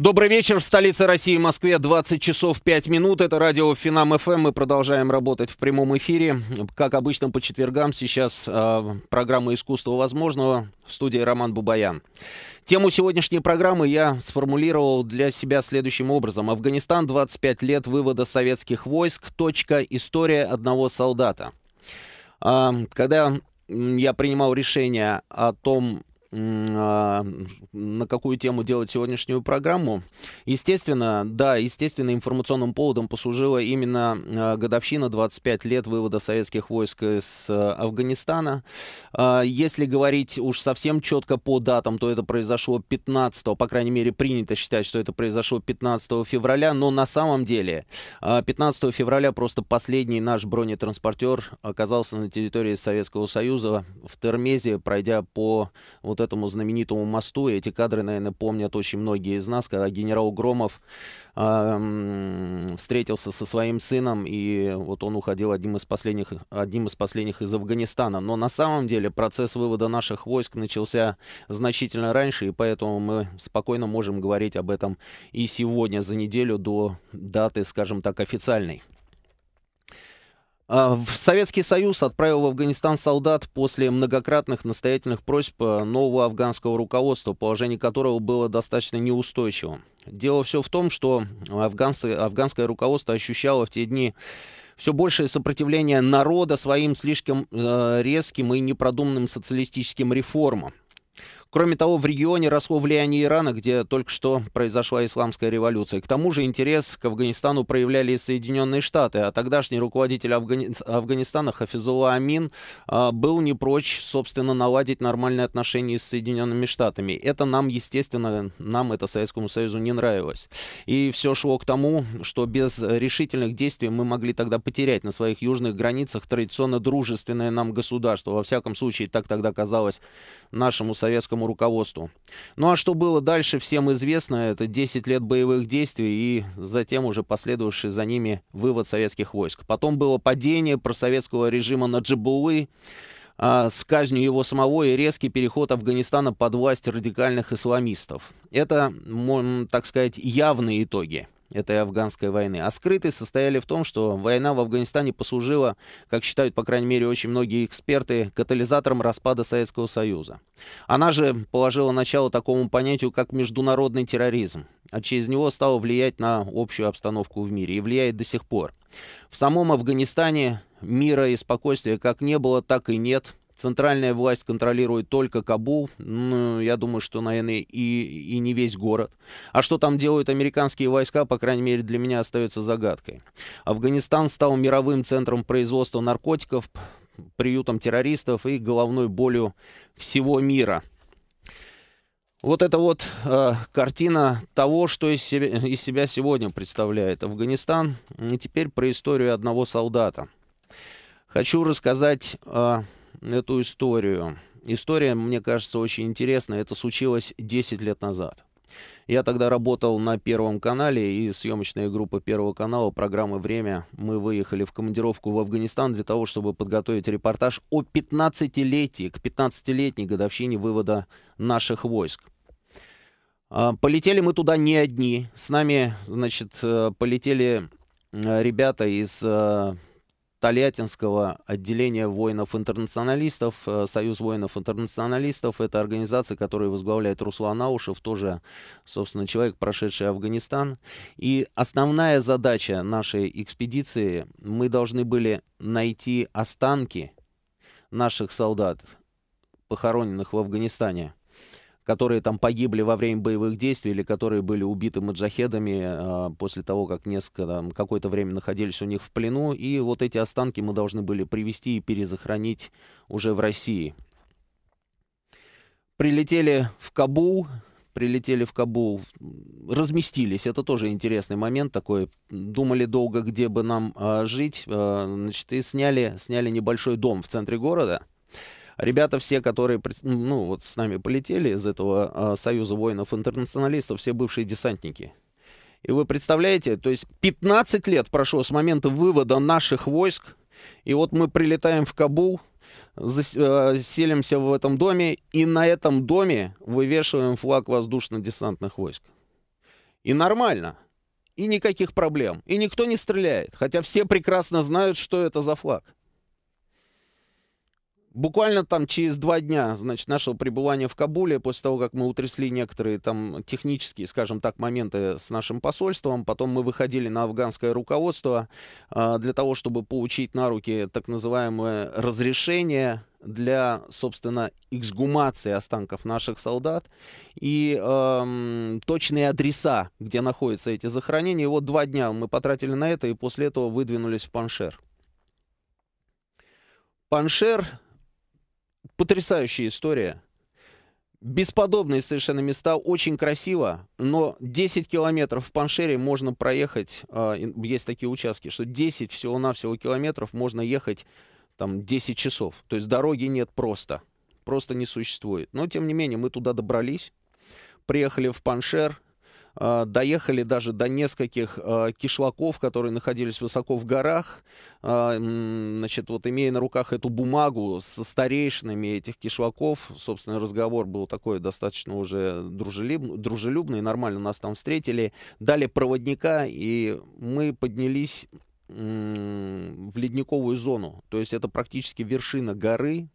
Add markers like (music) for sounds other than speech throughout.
Добрый вечер в столице России, Москве, 20 часов 5 минут. Это радио Финам ФМ. Мы продолжаем работать в прямом эфире. Как обычно, по четвергам сейчас э, программа «Искусство возможного» в студии Роман Бубаян. Тему сегодняшней программы я сформулировал для себя следующим образом. Афганистан, 25 лет вывода советских войск. Точка. История одного солдата. Э, когда я принимал решение о том, а, на какую тему делать сегодняшнюю программу. Естественно, да, естественно, информационным поводом послужила именно а, годовщина 25 лет вывода советских войск из а, Афганистана. Если говорить уж совсем четко по датам, то это произошло 15, по крайней мере, принято считать, что это произошло 15 февраля, но на самом деле 15 февраля просто последний наш бронетранспортер оказался на территории Советского Союза в Термезе, пройдя по вот вот этому знаменитому мосту. И эти кадры, наверное, помнят очень многие из нас, когда генерал Громов э, встретился со своим сыном, и вот он уходил одним из последних, одним из последних из Афганистана. Но на самом деле процесс вывода наших войск начался значительно раньше, и поэтому мы спокойно можем говорить об этом и сегодня, за неделю до даты, скажем так, официальной. А, Советский Союз отправил в Афганистан солдат после многократных настоятельных просьб э, нового афганского руководства, положение которого было достаточно неустойчивым. Дело все в том, что афганцы, афганское руководство ощущало в те дни все большее сопротивление народа своим слишком э, резким и непродуманным социалистическим реформам. Кроме того, в регионе росло влияние Ирана, где только что произошла исламская революция. К тому же интерес к Афганистану проявляли и Соединенные Штаты, а тогдашний руководитель Афгани... Афганистана Хафизулла Амин а, был не прочь, собственно, наладить нормальные отношения с Соединенными Штатами. Это нам, естественно, нам это Советскому Союзу не нравилось. И все шло к тому, что без решительных действий мы могли тогда потерять на своих южных границах традиционно дружественное нам государство. Во всяком случае, так тогда казалось нашему советскому советскому руководству. Ну а что было дальше, всем известно. Это 10 лет боевых действий и затем уже последовавший за ними вывод советских войск. Потом было падение просоветского режима на Джабулы а, с казнью его самого и резкий переход Афганистана под власть радикальных исламистов. Это, так сказать, явные итоги этой афганской войны. А скрытые состояли в том, что война в Афганистане послужила, как считают, по крайней мере, очень многие эксперты, катализатором распада Советского Союза. Она же положила начало такому понятию, как международный терроризм, а через него стало влиять на общую обстановку в мире и влияет до сих пор. В самом Афганистане мира и спокойствия как не было, так и нет – Центральная власть контролирует только Кабул. Ну, я думаю, что, наверное, и, и не весь город. А что там делают американские войска, по крайней мере, для меня остается загадкой. Афганистан стал мировым центром производства наркотиков, приютом террористов и головной болью всего мира. Вот это вот э, картина того, что из себя, из себя сегодня представляет Афганистан. И теперь про историю одного солдата. Хочу рассказать э, эту историю. История, мне кажется, очень интересная. Это случилось 10 лет назад. Я тогда работал на Первом канале, и съемочная группа Первого канала программы «Время» мы выехали в командировку в Афганистан для того, чтобы подготовить репортаж о 15-летии, к 15-летней годовщине вывода наших войск. А, полетели мы туда не одни. С нами, значит, э, полетели э, ребята из э, Тольяттинского отделения воинов-интернационалистов. Э, Союз воинов-интернационалистов – это организация, которую возглавляет Руслан Аушев, тоже, собственно, человек, прошедший Афганистан. И основная задача нашей экспедиции – мы должны были найти останки наших солдат, похороненных в Афганистане – которые там погибли во время боевых действий или которые были убиты маджахедами э, после того, как несколько, какое-то время находились у них в плену. И вот эти останки мы должны были привести и перезахоронить уже в России. Прилетели в Кабул, прилетели в Кабул, разместились. Это тоже интересный момент такой. Думали долго, где бы нам э, жить. Э, значит, и сняли, сняли небольшой дом в центре города. Ребята все, которые ну, вот с нами полетели из этого а, Союза воинов-интернационалистов, все бывшие десантники. И вы представляете, то есть 15 лет прошло с момента вывода наших войск, и вот мы прилетаем в Кабул, а, селимся в этом доме, и на этом доме вывешиваем флаг воздушно-десантных войск. И нормально, и никаких проблем, и никто не стреляет, хотя все прекрасно знают, что это за флаг буквально там через два дня, значит, нашего пребывания в Кабуле, после того, как мы утрясли некоторые там технические, скажем так, моменты с нашим посольством, потом мы выходили на афганское руководство э, для того, чтобы получить на руки так называемое разрешение для, собственно, эксгумации останков наших солдат и эм, точные адреса, где находятся эти захоронения. И вот два дня мы потратили на это, и после этого выдвинулись в Паншер. Паншер потрясающая история. Бесподобные совершенно места, очень красиво, но 10 километров в Паншере можно проехать, а, есть такие участки, что 10 всего-навсего километров можно ехать там 10 часов. То есть дороги нет просто, просто не существует. Но тем не менее мы туда добрались, приехали в Паншер, а, доехали даже до нескольких а, кишлаков, которые находились высоко в горах. А, значит, вот имея на руках эту бумагу со старейшинами этих кишлаков, собственно, разговор был такой достаточно уже дружелюбный, дружелюбный нормально нас там встретили. Дали проводника, и мы поднялись в ледниковую зону. То есть это практически вершина горы,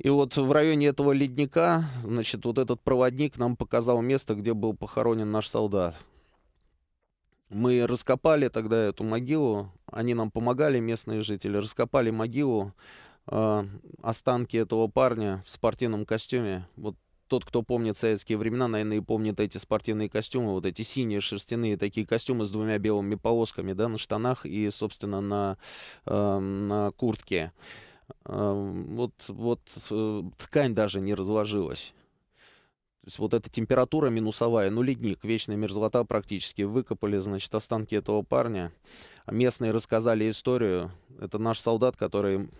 и вот в районе этого ледника, значит, вот этот проводник нам показал место, где был похоронен наш солдат. Мы раскопали тогда эту могилу, они нам помогали, местные жители, раскопали могилу, э, останки этого парня в спортивном костюме. Вот тот, кто помнит советские времена, наверное, и помнит эти спортивные костюмы, вот эти синие шерстяные такие костюмы с двумя белыми полосками, да, на штанах и, собственно, на, э, на куртке вот, вот э, ткань даже не разложилась. То есть вот эта температура минусовая, ну ледник, вечная мерзлота практически. Выкопали, значит, останки этого парня. Местные рассказали историю. Это наш солдат, который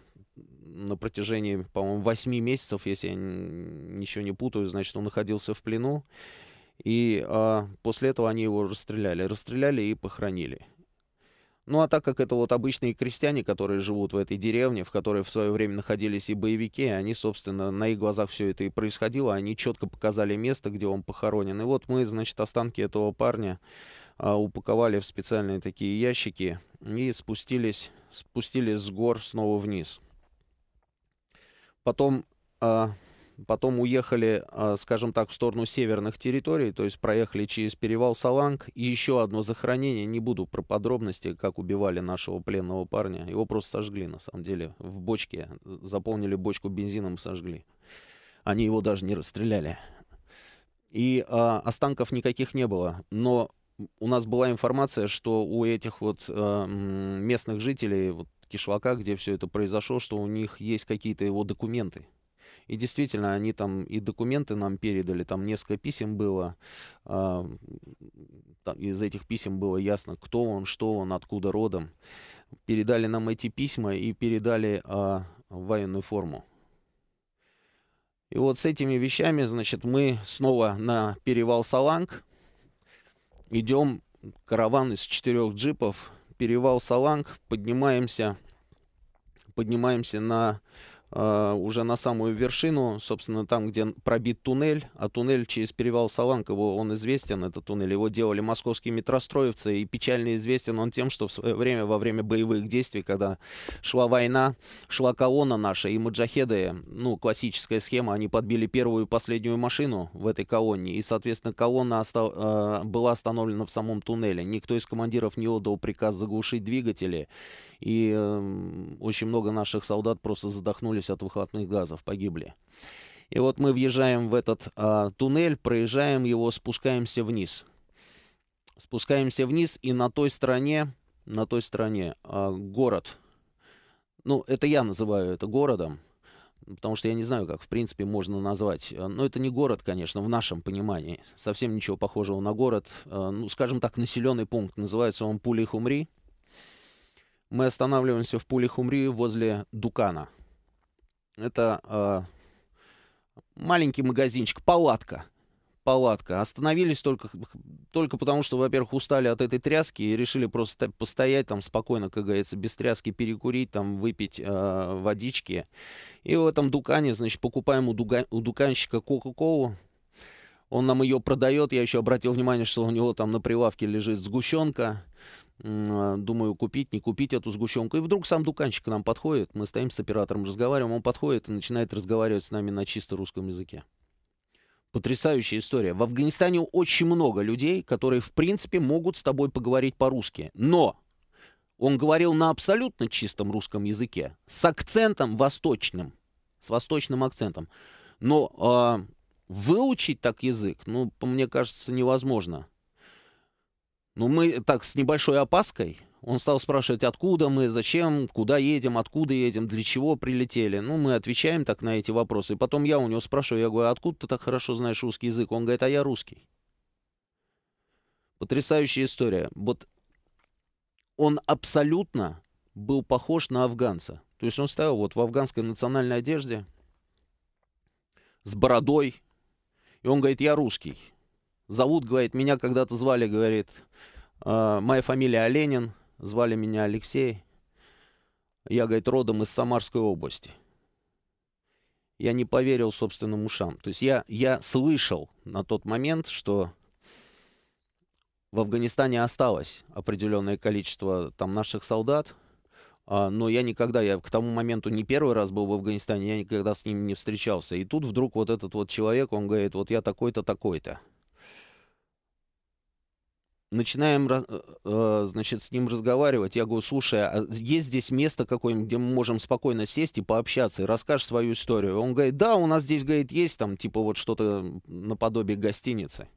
на протяжении, по-моему, 8 месяцев, если я ничего не путаю, значит, он находился в плену. И а, после этого они его расстреляли. Расстреляли и похоронили. Ну а так как это вот обычные крестьяне, которые живут в этой деревне, в которой в свое время находились и боевики, они, собственно, на их глазах все это и происходило, они четко показали место, где он похоронен. И вот мы, значит, останки этого парня а, упаковали в специальные такие ящики и спустились, спустились с гор снова вниз. Потом... А, потом уехали, а, скажем так, в сторону северных территорий, то есть проехали через перевал Саланг. И еще одно захоронение, не буду про подробности, как убивали нашего пленного парня. Его просто сожгли, на самом деле, в бочке. Заполнили бочку бензином и сожгли. Они его даже не расстреляли. И а, останков никаких не было. Но у нас была информация, что у этих вот а, местных жителей, вот Кишлака, где все это произошло, что у них есть какие-то его документы и действительно, они там и документы нам передали, там несколько писем было. А, из этих писем было ясно, кто он, что он, откуда родом. Передали нам эти письма и передали а, военную форму. И вот с этими вещами, значит, мы снова на перевал Саланг. Идем караван из четырех джипов. Перевал Саланг. Поднимаемся, поднимаемся на а, уже на самую вершину, собственно, там, где пробит туннель, а туннель через перевал Саланково, он известен, этот туннель, его делали московские метростроевцы, и печально известен он тем, что в свое время, во время боевых действий, когда шла война, шла колонна наша, и маджахеды, ну, классическая схема, они подбили первую и последнюю машину в этой колонне, и, соответственно, колонна оста- а, была остановлена в самом туннеле, никто из командиров не отдал приказ заглушить двигатели, и эм, очень много наших солдат просто задохнулись от выхлопных газов, погибли. И вот мы въезжаем в этот э, туннель, проезжаем его, спускаемся вниз. Спускаемся вниз, и на той стороне, на той стороне э, город. Ну, это я называю это городом, потому что я не знаю, как, в принципе, можно назвать. Но это не город, конечно, в нашем понимании. Совсем ничего похожего на город. А, ну, скажем так, населенный пункт. Называется он Пулихумри. хумри мы останавливаемся в пуле Хумри возле Дукана. Это э, маленький магазинчик, палатка. Палатка. Остановились только, только потому, что, во-первых, устали от этой тряски и решили просто постоять там спокойно, как говорится, без тряски перекурить, там выпить э, водички. И в этом Дукане, значит, покупаем у, дуга, у Дуканщика Кока-Колу он нам ее продает. Я еще обратил внимание, что у него там на прилавке лежит сгущенка. А, думаю, купить, не купить эту сгущенку. И вдруг сам дуканчик к нам подходит. Мы стоим с оператором, разговариваем. Он подходит и начинает разговаривать с нами на чисто русском языке. Потрясающая история. В Афганистане очень много людей, которые, в принципе, могут с тобой поговорить по-русски. Но он говорил на абсолютно чистом русском языке, с акцентом восточным, с восточным акцентом. Но а, выучить так язык, ну, мне кажется, невозможно. Ну, мы так с небольшой опаской. Он стал спрашивать, откуда мы, зачем, куда едем, откуда едем, для чего прилетели. Ну, мы отвечаем так на эти вопросы. И потом я у него спрашиваю, я говорю, «А откуда ты так хорошо знаешь русский язык? Он говорит, а я русский. Потрясающая история. Вот он абсолютно был похож на афганца. То есть он стоял вот в афганской национальной одежде, с бородой, и он говорит, я русский. Зовут, говорит, меня когда-то звали, говорит, а, моя фамилия Оленин, звали меня Алексей. Я, говорит, родом из Самарской области. Я не поверил собственным ушам. То есть я, я слышал на тот момент, что в Афганистане осталось определенное количество там наших солдат, а, но я никогда, я к тому моменту не первый раз был в Афганистане, я никогда с ним не встречался. И тут вдруг вот этот вот человек, он говорит, вот я такой-то, такой-то. Начинаем, э, значит, с ним разговаривать. Я говорю, слушай, а есть здесь место какое-нибудь, где мы можем спокойно сесть и пообщаться, и расскажешь свою историю? Он говорит, да, у нас здесь, говорит, есть там, типа, вот что-то наподобие гостиницы.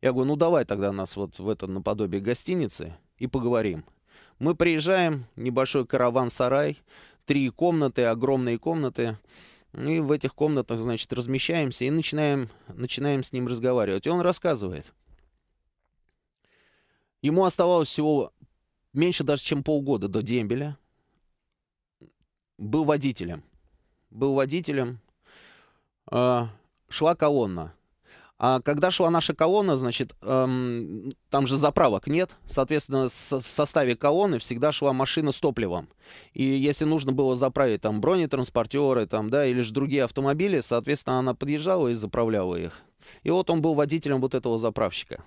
Я говорю, ну давай тогда нас вот в это наподобие гостиницы и поговорим. Мы приезжаем, небольшой караван-сарай, три комнаты, огромные комнаты. И в этих комнатах, значит, размещаемся и начинаем, начинаем с ним разговаривать. И он рассказывает. Ему оставалось всего меньше даже, чем полгода до дембеля. Был водителем. Был водителем. А, шла колонна. А когда шла наша колонна, значит, эм, там же заправок нет. Соответственно, с, в составе колонны всегда шла машина с топливом. И если нужно было заправить там бронетранспортеры, там, да, или же другие автомобили, соответственно, она подъезжала и заправляла их. И вот он был водителем вот этого заправщика.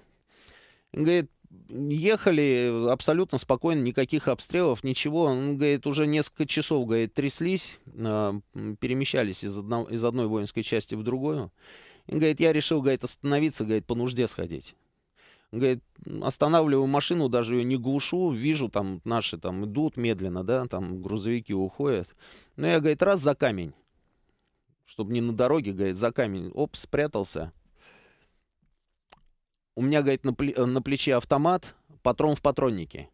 Говорит, ехали абсолютно спокойно, никаких обстрелов, ничего. Он, говорит, уже несколько часов, говорит, тряслись, э, перемещались из, одно, из одной воинской части в другую. И, говорит, я решил, говорит, остановиться, говорит, по нужде сходить. Говорит, останавливаю машину, даже ее не глушу, вижу, там наши там идут медленно, да, там грузовики уходят. Но ну, я, говорит, раз за камень, чтобы не на дороге, говорит, за камень, оп, спрятался. У меня, говорит, на, пле э, на плече автомат, патрон в патроннике.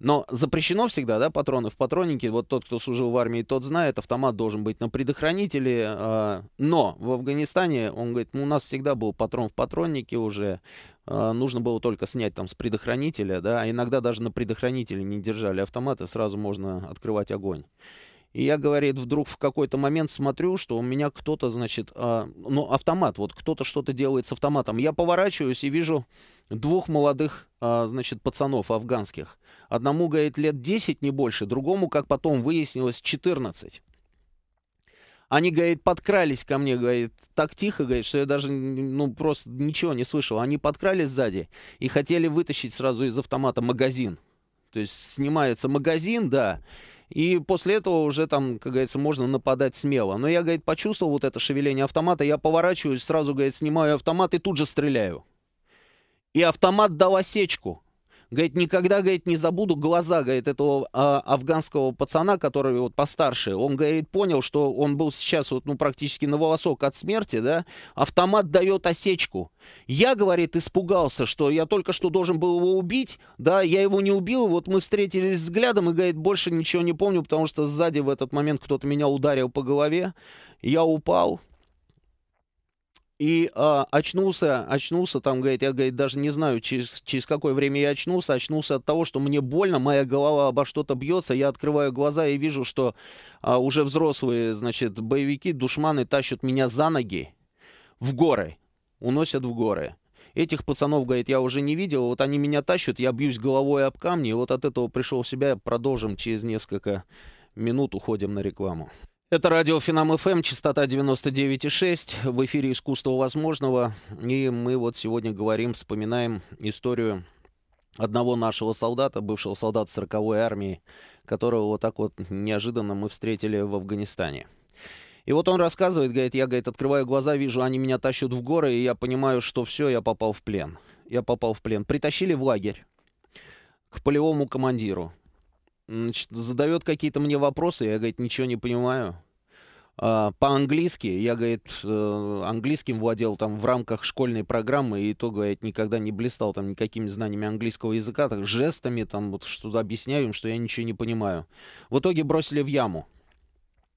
Но запрещено всегда, да, патроны в патроннике. Вот тот, кто служил в армии, тот знает, автомат должен быть на предохранителе. Э, но в Афганистане, он говорит, ну, у нас всегда был патрон в патроннике уже. Э, нужно было только снять там с предохранителя, да, а иногда даже на предохранителе не держали автоматы, сразу можно открывать огонь. И я, говорит, вдруг в какой-то момент смотрю, что у меня кто-то, значит, э, ну, автомат, вот кто-то что-то делает с автоматом. Я поворачиваюсь и вижу двух молодых, э, значит, пацанов афганских. Одному, говорит, лет 10, не больше, другому, как потом выяснилось, 14. Они, говорит, подкрались ко мне, говорит, так тихо, говорит, что я даже, ну, просто ничего не слышал. Они подкрались сзади и хотели вытащить сразу из автомата магазин. То есть снимается магазин, да, и после этого уже там, как говорится, можно нападать смело. Но я, говорит, почувствовал вот это шевеление автомата, я поворачиваюсь, сразу, говорит, снимаю автомат и тут же стреляю. И автомат дал осечку. Говорит, никогда, говорит, не забуду глаза, говорит, этого а, афганского пацана, который вот постарше. Он, говорит, понял, что он был сейчас вот, ну, практически на волосок от смерти, да. Автомат дает осечку. Я, говорит, испугался, что я только что должен был его убить, да, я его не убил, вот мы встретились взглядом, и, говорит, больше ничего не помню, потому что сзади в этот момент кто-то меня ударил по голове, я упал, и э, очнулся, очнулся, там, говорит, я, говорит, даже не знаю, через, через какое время я очнулся, очнулся от того, что мне больно, моя голова обо что-то бьется, я открываю глаза и вижу, что э, уже взрослые, значит, боевики, душманы тащат меня за ноги в горы, уносят в горы. Этих пацанов, говорит, я уже не видел, вот они меня тащат, я бьюсь головой об камни, и вот от этого пришел в себя, продолжим через несколько минут, уходим на рекламу. Это радио Финам ФМ, частота 99,6. В эфире «Искусство возможного». И мы вот сегодня говорим, вспоминаем историю одного нашего солдата, бывшего солдата 40-й армии, которого вот так вот неожиданно мы встретили в Афганистане. И вот он рассказывает, говорит, я, говорит, открываю глаза, вижу, они меня тащут в горы, и я понимаю, что все, я попал в плен. Я попал в плен. Притащили в лагерь к полевому командиру значит, задает какие-то мне вопросы, я, говорит, ничего не понимаю. А, По-английски, я, говорит, э, английским владел там в рамках школьной программы, и то, говорит, никогда не блистал там никакими знаниями английского языка, так жестами там вот что-то объясняю им, что я ничего не понимаю. В итоге бросили в яму.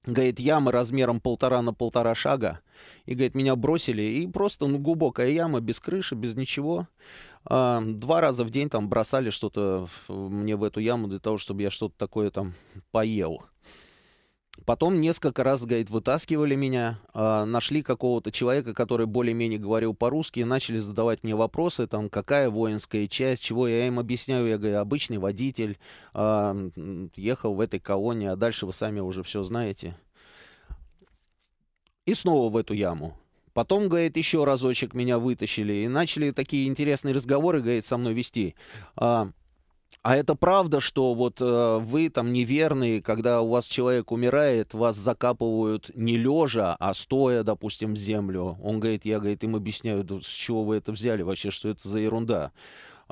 Говорит, яма размером полтора на полтора шага. И, говорит, меня бросили. И просто, ну, глубокая яма, без крыши, без ничего. А, два раза в день там бросали что-то мне в эту яму для того, чтобы я что-то такое там поел. Потом несколько раз, говорит, вытаскивали меня, э, нашли какого-то человека, который более-менее говорил по-русски, и начали задавать мне вопросы, там, какая воинская часть, чего я им объясняю, я говорю, обычный водитель, э, ехал в этой колонии, а дальше вы сами уже все знаете. И снова в эту яму. Потом, говорит, еще разочек меня вытащили и начали такие интересные разговоры, говорит, со мной вести. А, а это правда, что вот э, вы там неверные, когда у вас человек умирает, вас закапывают не лежа, а стоя, допустим, в землю. Он говорит, я, говорит, им объясняю, да, с чего вы это взяли вообще, что это за ерунда.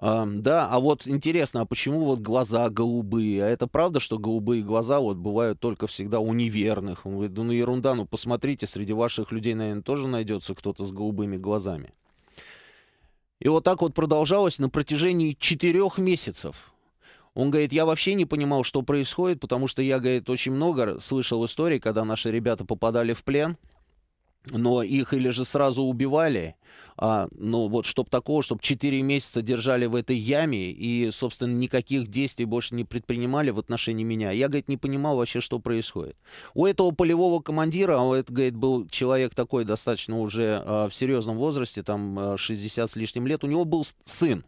Да, а вот интересно, а почему вот глаза голубые? А это правда, что голубые глаза вот бывают только всегда у неверных? Он говорит, ну ерунда, ну посмотрите, среди ваших людей, наверное, тоже найдется кто-то с голубыми глазами. И вот так вот продолжалось на протяжении четырех месяцев. Он говорит, я вообще не понимал, что происходит, потому что я, говорит, очень много слышал историй, когда наши ребята попадали в плен – но их или же сразу убивали, а, ну вот, чтобы такого, чтобы 4 месяца держали в этой яме и, собственно, никаких действий больше не предпринимали в отношении меня. Я, говорит, не понимал вообще, что происходит. У этого полевого командира, а это, говорит, был человек такой достаточно уже а, в серьезном возрасте, там 60 а, с лишним лет, у него был сын.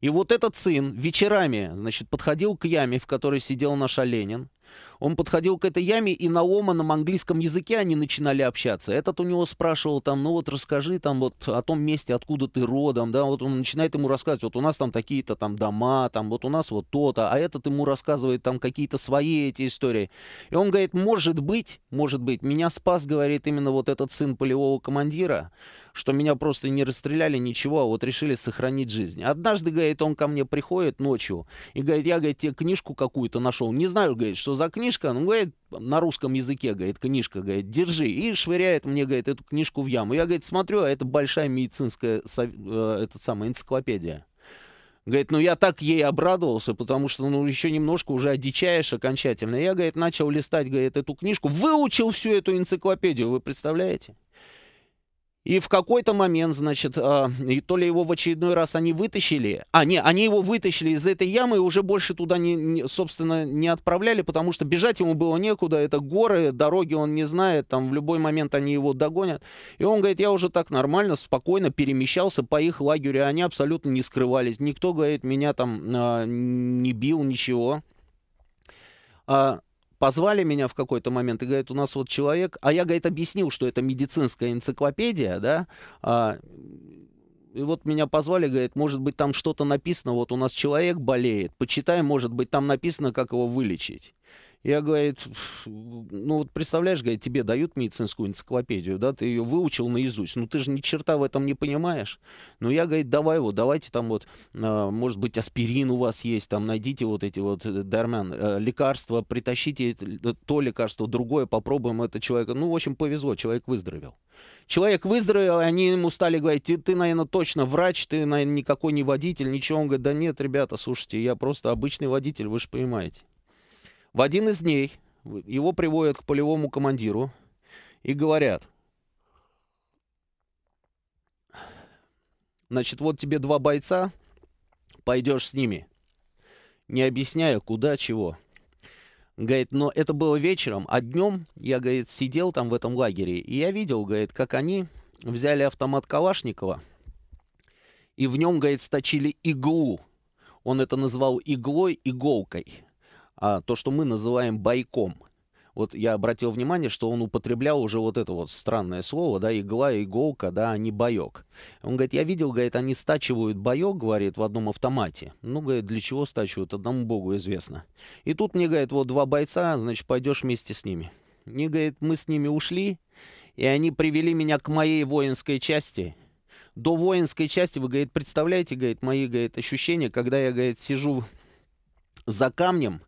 И вот этот сын вечерами, значит, подходил к яме, в которой сидел наш Оленин. Он подходил к этой яме, и на ломаном английском языке они начинали общаться. Этот у него спрашивал там, ну вот расскажи там вот о том месте, откуда ты родом, да, вот он начинает ему рассказывать, вот у нас там такие-то там дома, там вот у нас вот то-то, а этот ему рассказывает там какие-то свои эти истории. И он говорит, может быть, может быть, меня спас, говорит, именно вот этот сын полевого командира, что меня просто не расстреляли, ничего, а вот решили сохранить жизнь. Однажды, говорит, он ко мне приходит ночью и говорит, я, говорит, тебе книжку какую-то нашел. Не знаю, говорит, что за книжка, ну, говорит, на русском языке, говорит, книжка, говорит, держи. И швыряет мне, говорит, эту книжку в яму. Я, говорит, смотрю, а это большая медицинская, э, этот самый, энциклопедия. Говорит, ну я так ей обрадовался, потому что, ну, еще немножко уже одичаешь окончательно. Я, говорит, начал листать, говорит, эту книжку, выучил всю эту энциклопедию, вы представляете? И в какой-то момент, значит, а, и то ли его в очередной раз они вытащили, а, не, они его вытащили из этой ямы и уже больше туда, не, не, собственно, не отправляли, потому что бежать ему было некуда, это горы, дороги он не знает, там в любой момент они его догонят. И он говорит, я уже так нормально, спокойно перемещался по их лагерю, они абсолютно не скрывались. Никто, говорит, меня там а, не бил, ничего. А, позвали меня в какой-то момент и говорят, у нас вот человек, а я, говорит, объяснил, что это медицинская энциклопедия, да, а, и вот меня позвали, говорит, может быть, там что-то написано, вот у нас человек болеет, почитай, может быть, там написано, как его вылечить. Я, говорит, ну вот представляешь, говорит, тебе дают медицинскую энциклопедию, да, ты ее выучил наизусть, ну ты же ни черта в этом не понимаешь. Но ну, я, говорит, давай вот, давайте там вот, а, может быть, аспирин у вас есть, там найдите вот эти вот, э, дармен, э, лекарства, притащите э, то лекарство, другое, попробуем это человека. Ну, в общем, повезло, человек выздоровел. Человек выздоровел, и они ему стали говорить, ты, ты, наверное, точно врач, ты, наверное, никакой не водитель, ничего. Он говорит, да нет, ребята, слушайте, я просто обычный водитель, вы же понимаете. В один из дней его приводят к полевому командиру и говорят, значит, вот тебе два бойца, пойдешь с ними. Не объясняя, куда, чего. Говорит, но это было вечером, а днем я, говорит, сидел там в этом лагере, и я видел, говорит, как они взяли автомат Калашникова, и в нем, говорит, сточили иглу. Он это назвал иглой, иголкой а, то, что мы называем бойком. Вот я обратил внимание, что он употреблял уже вот это вот странное слово, да, игла, иголка, да, а не боек. Он говорит, я видел, говорит, они стачивают боек, говорит, в одном автомате. Ну, говорит, для чего стачивают, одному богу известно. И тут мне, говорит, вот два бойца, значит, пойдешь вместе с ними. мне говорит, мы с ними ушли, и они привели меня к моей воинской части, до воинской части, вы, говорит, представляете, говорит, мои, говорит, ощущения, когда я, говорит, сижу за камнем,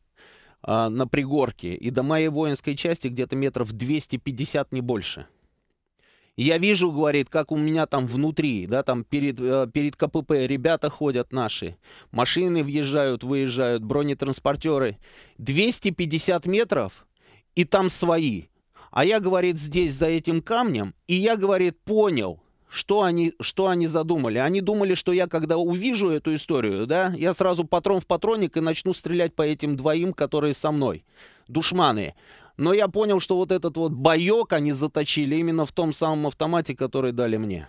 а, на пригорке, и до моей воинской части где-то метров 250, не больше. я вижу, говорит, как у меня там внутри, да, там перед, э, перед КПП ребята ходят наши, машины въезжают, выезжают, бронетранспортеры. 250 метров, и там свои. А я, говорит, здесь за этим камнем, и я, говорит, понял – что они, что они задумали? Они думали, что я, когда увижу эту историю, да, я сразу патрон в патронник и начну стрелять по этим двоим, которые со мной, душманы. Но я понял, что вот этот вот боек они заточили именно в том самом автомате, который дали мне.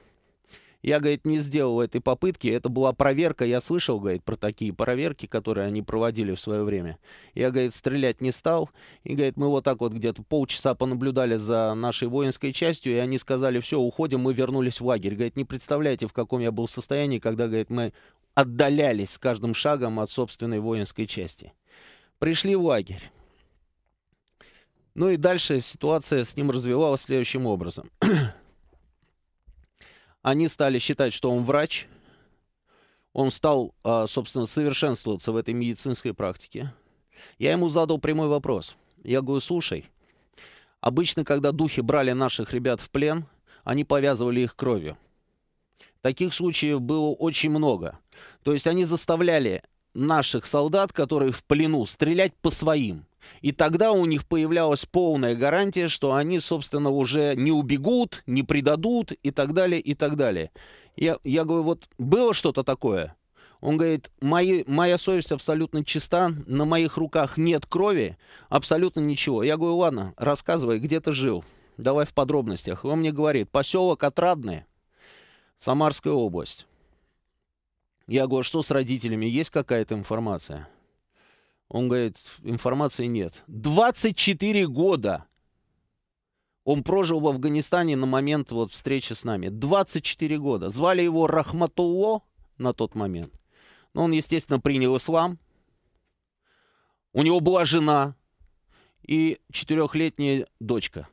Я, говорит, не сделал этой попытки, это была проверка, я слышал, говорит, про такие проверки, которые они проводили в свое время. Я, говорит, стрелять не стал, и, говорит, мы вот так вот где-то полчаса понаблюдали за нашей воинской частью, и они сказали, все, уходим, мы вернулись в лагерь. Говорит, не представляете, в каком я был состоянии, когда, говорит, мы отдалялись с каждым шагом от собственной воинской части. Пришли в лагерь. Ну и дальше ситуация с ним развивалась следующим образом. Они стали считать, что он врач. Он стал, а, собственно, совершенствоваться в этой медицинской практике. Я ему задал прямой вопрос. Я говорю, слушай, обычно, когда духи брали наших ребят в плен, они повязывали их кровью. Таких случаев было очень много. То есть они заставляли наших солдат, которые в плену, стрелять по своим – и тогда у них появлялась полная гарантия, что они, собственно, уже не убегут, не предадут и так далее, и так далее. Я, я говорю, вот было что-то такое? Он говорит, мои, моя совесть абсолютно чиста, на моих руках нет крови, абсолютно ничего. Я говорю, ладно, рассказывай, где ты жил? Давай в подробностях. Он мне говорит, поселок Отрадное, Самарская область. Я говорю, «А что с родителями, есть какая-то информация? Он говорит, информации нет. 24 года он прожил в Афганистане на момент вот встречи с нами. 24 года. Звали его Рахматулло на тот момент. Но он, естественно, принял ислам. У него была жена и четырехлетняя дочка.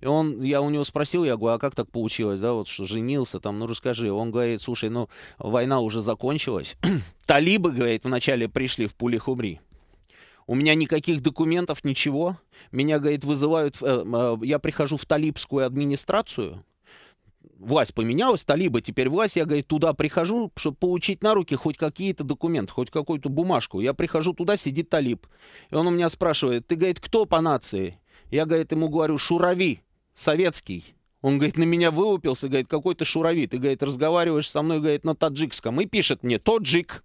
И он, я у него спросил, я говорю, а как так получилось, да, вот что женился там, ну расскажи. Он говорит, слушай, ну война уже закончилась. (clears throat) Талибы, говорит, вначале пришли в Пули-Хумри. У меня никаких документов, ничего. Меня, говорит, вызывают, э, э, я прихожу в талибскую администрацию, власть поменялась, талибы теперь власть, я, говорит, туда прихожу, чтобы получить на руки хоть какие-то документы, хоть какую-то бумажку. Я прихожу туда, сидит талиб. И он у меня спрашивает, ты, говорит, кто по нации? Я, говорит, ему говорю, шурави, советский. Он, говорит, на меня вылупился, говорит, какой ты шурави. Ты, говорит, разговариваешь со мной, говорит, на таджикском. И пишет мне, таджик.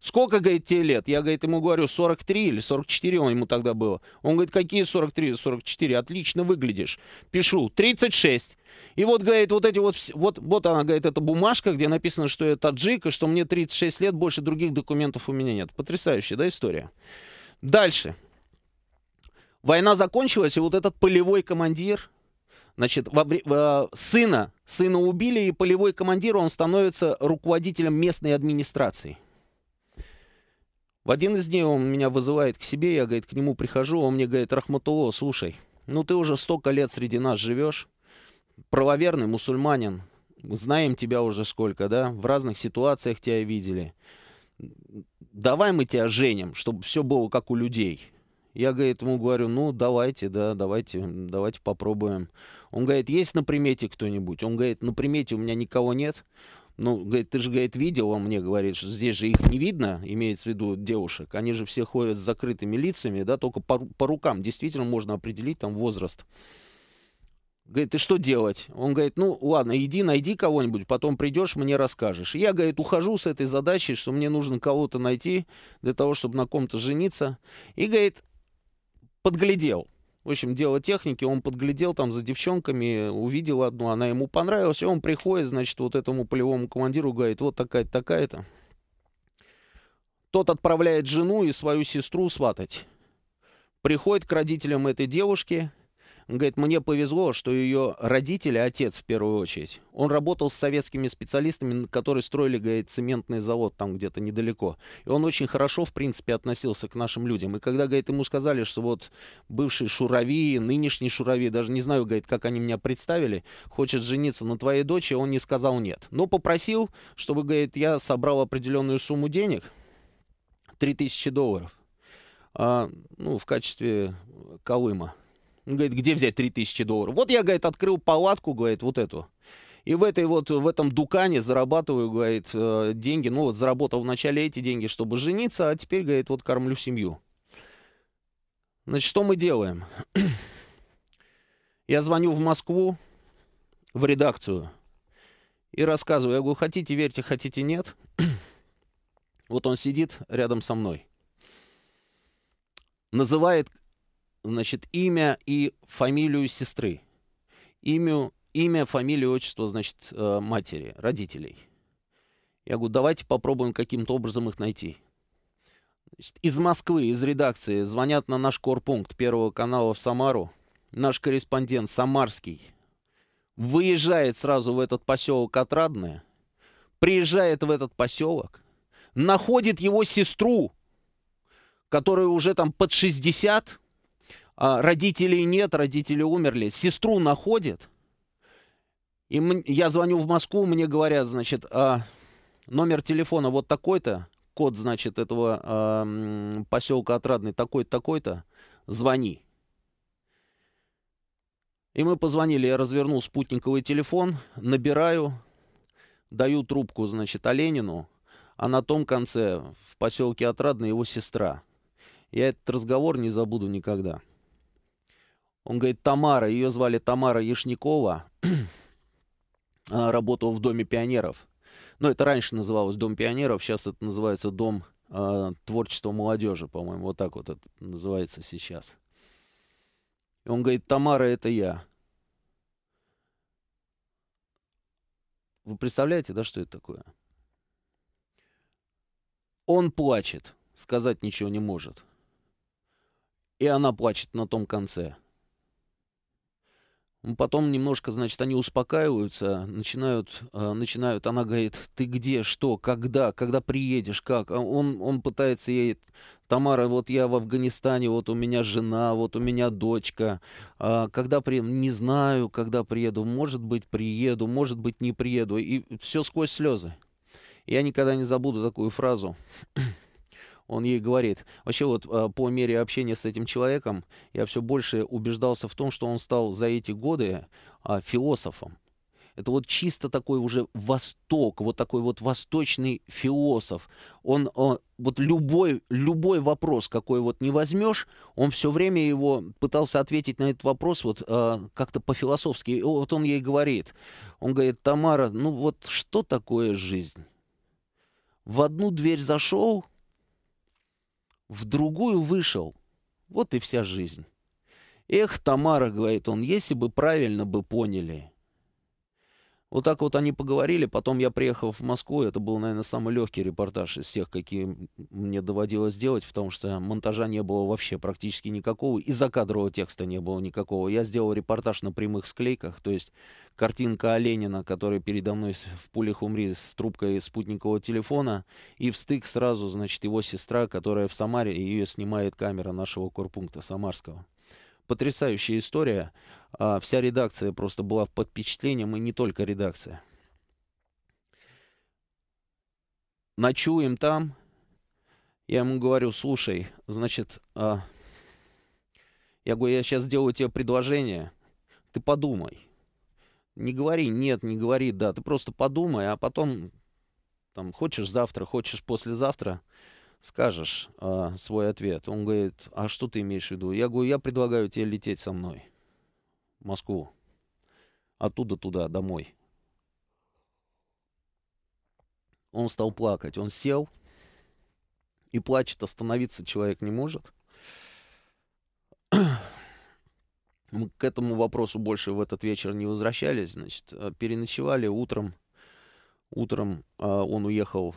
Сколько, говорит, тебе лет? Я, говорит, ему говорю, 43 или 44 он ему тогда было. Он говорит, какие 43, 44? Отлично выглядишь. Пишу, 36. И вот, говорит, вот эти вот, вот, вот она, говорит, эта бумажка, где написано, что я таджик, и что мне 36 лет, больше других документов у меня нет. Потрясающая, да, история? Дальше. Война закончилась, и вот этот полевой командир, значит, во, э, сына, сына убили, и полевой командир, он становится руководителем местной администрации. В один из дней он меня вызывает к себе, я, говорит, к нему прихожу, он мне говорит, Рахматуло, слушай, ну ты уже столько лет среди нас живешь, правоверный мусульманин, знаем тебя уже сколько, да, в разных ситуациях тебя видели. Давай мы тебя женим, чтобы все было как у людей. Я, говорит, ему говорю, ну, давайте, да, давайте, давайте попробуем. Он говорит, есть на примете кто-нибудь? Он говорит, на примете у меня никого нет. Ну, говорит, ты же, говорит, видел, он мне говорит, что здесь же их не видно, имеется в виду девушек. Они же все ходят с закрытыми лицами, да, только по, по рукам действительно можно определить там возраст. Говорит, ты что делать? Он говорит, ну ладно, иди найди кого-нибудь, потом придешь, мне расскажешь. Я, говорит, ухожу с этой задачей, что мне нужно кого-то найти для того, чтобы на ком-то жениться. И, говорит, подглядел. В общем, дело техники, он подглядел там за девчонками, увидел одну, она ему понравилась, и он приходит, значит, вот этому полевому командиру говорит, вот такая-то, такая-то. Тот отправляет жену и свою сестру сватать. Приходит к родителям этой девушки – говорит, мне повезло, что ее родители, отец в первую очередь, он работал с советскими специалистами, которые строили, говорит, цементный завод там где-то недалеко. И он очень хорошо, в принципе, относился к нашим людям. И когда, говорит, ему сказали, что вот бывший Шурави, нынешний Шурави, даже не знаю, говорит, как они меня представили, хочет жениться на твоей дочери, он не сказал нет. Но попросил, чтобы, говорит, я собрал определенную сумму денег, 3000 долларов, а, ну, в качестве э, Колыма говорит, где взять 3000 долларов? Вот я, говорит, открыл палатку, говорит, вот эту. И в, этой вот, в этом дукане зарабатываю, говорит, э, деньги. Ну вот заработал вначале эти деньги, чтобы жениться, а теперь, говорит, вот кормлю семью. Значит, что мы делаем? Я звоню в Москву, в редакцию, и рассказываю. Я говорю, хотите верьте, хотите нет. вот он сидит рядом со мной. Называет значит, имя и фамилию сестры. Имя, имя фамилию, отчество, значит, э, матери, родителей. Я говорю, давайте попробуем каким-то образом их найти. Значит, из Москвы, из редакции звонят на наш корпункт Первого канала в Самару. Наш корреспондент Самарский выезжает сразу в этот поселок Отрадное, приезжает в этот поселок, находит его сестру, которая уже там под 60, а, родителей нет, родители умерли, сестру находит. И я звоню в Москву, мне говорят, значит, а, номер телефона вот такой-то, код, значит, этого а, поселка Отрадный такой-то, такой-то, звони. И мы позвонили, я развернул спутниковый телефон, набираю, даю трубку, значит, Оленину, а на том конце в поселке Отрадный его сестра. Я этот разговор не забуду никогда. Он говорит, Тамара, ее звали Тамара Яшникова, она (clears throat) работала в Доме пионеров. Ну, это раньше называлось Дом пионеров, сейчас это называется Дом э, творчества молодежи, по-моему, вот так вот это называется сейчас. И он говорит, Тамара, это я. Вы представляете, да, что это такое? Он плачет, сказать ничего не может. И она плачет на том конце. Потом немножко, значит, они успокаиваются, начинают, а, начинают, она говорит, ты где, что, когда, когда приедешь, как. А он, он пытается ей, Тамара, вот я в Афганистане, вот у меня жена, вот у меня дочка. А когда приеду, не знаю, когда приеду, может быть, приеду, может быть, не приеду. И все сквозь слезы. Я никогда не забуду такую фразу он ей говорит. Вообще вот э, по мере общения с этим человеком я все больше убеждался в том, что он стал за эти годы а, философом. Это вот чисто такой уже восток, вот такой вот восточный философ. Он, он э, вот любой, любой вопрос, какой вот не возьмешь, он все время его пытался ответить на этот вопрос вот э, как-то по-философски. И вот он ей говорит, он говорит, Тамара, ну вот что такое жизнь? В одну дверь зашел, в другую вышел. Вот и вся жизнь. Эх, Тамара, говорит он, если бы правильно бы поняли. Вот так вот они поговорили, потом я приехал в Москву, это был, наверное, самый легкий репортаж из всех, какие мне доводилось делать, потому что монтажа не было вообще практически никакого, и закадрового текста не было никакого. Я сделал репортаж на прямых склейках, то есть картинка Оленина, который передо мной в пуле Хумри с трубкой спутникового телефона, и в стык сразу, значит, его сестра, которая в Самаре, ее снимает камера нашего корпункта самарского потрясающая история. А, вся редакция просто была под впечатлением, и не только редакция. Ночуем там. Я ему говорю, слушай, значит, а, я говорю, я сейчас сделаю тебе предложение, ты подумай. Не говори «нет», не говори «да», ты просто подумай, а потом, там, хочешь завтра, хочешь послезавтра – скажешь э, свой ответ. Он говорит, а что ты имеешь в виду? Я говорю, я предлагаю тебе лететь со мной в Москву. Оттуда туда, домой. Он стал плакать. Он сел и плачет, остановиться человек не может. (clears throat) Мы к этому вопросу больше в этот вечер не возвращались. Значит, э, переночевали утром. Утром э, он уехал